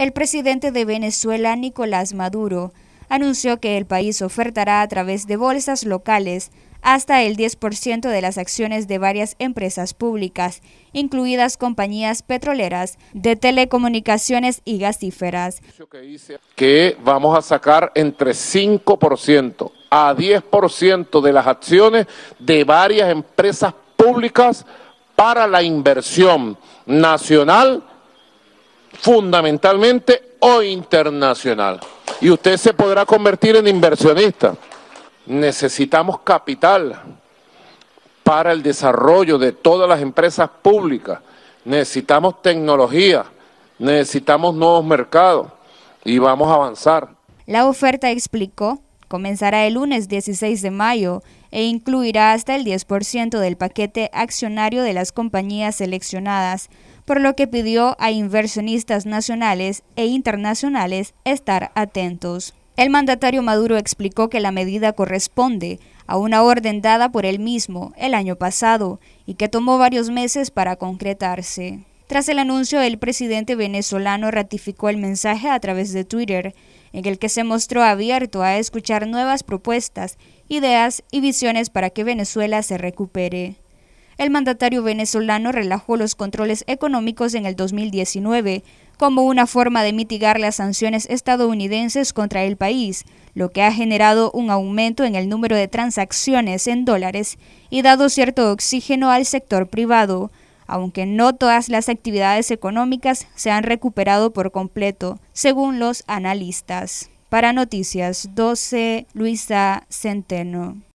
el presidente de Venezuela, Nicolás Maduro, anunció que el país ofertará a través de bolsas locales hasta el 10% de las acciones de varias empresas públicas, incluidas compañías petroleras, de telecomunicaciones y gasíferas. Que vamos a sacar entre 5% a 10% de las acciones de varias empresas públicas para la inversión nacional fundamentalmente o internacional. Y usted se podrá convertir en inversionista. Necesitamos capital para el desarrollo de todas las empresas públicas. Necesitamos tecnología, necesitamos nuevos mercados y vamos a avanzar. La oferta explicó Comenzará el lunes 16 de mayo e incluirá hasta el 10% del paquete accionario de las compañías seleccionadas, por lo que pidió a inversionistas nacionales e internacionales estar atentos. El mandatario Maduro explicó que la medida corresponde a una orden dada por él mismo el año pasado y que tomó varios meses para concretarse. Tras el anuncio, el presidente venezolano ratificó el mensaje a través de Twitter en el que se mostró abierto a escuchar nuevas propuestas, ideas y visiones para que Venezuela se recupere. El mandatario venezolano relajó los controles económicos en el 2019 como una forma de mitigar las sanciones estadounidenses contra el país, lo que ha generado un aumento en el número de transacciones en dólares y dado cierto oxígeno al sector privado, aunque no todas las actividades económicas se han recuperado por completo, según los analistas. Para Noticias 12, Luisa Centeno.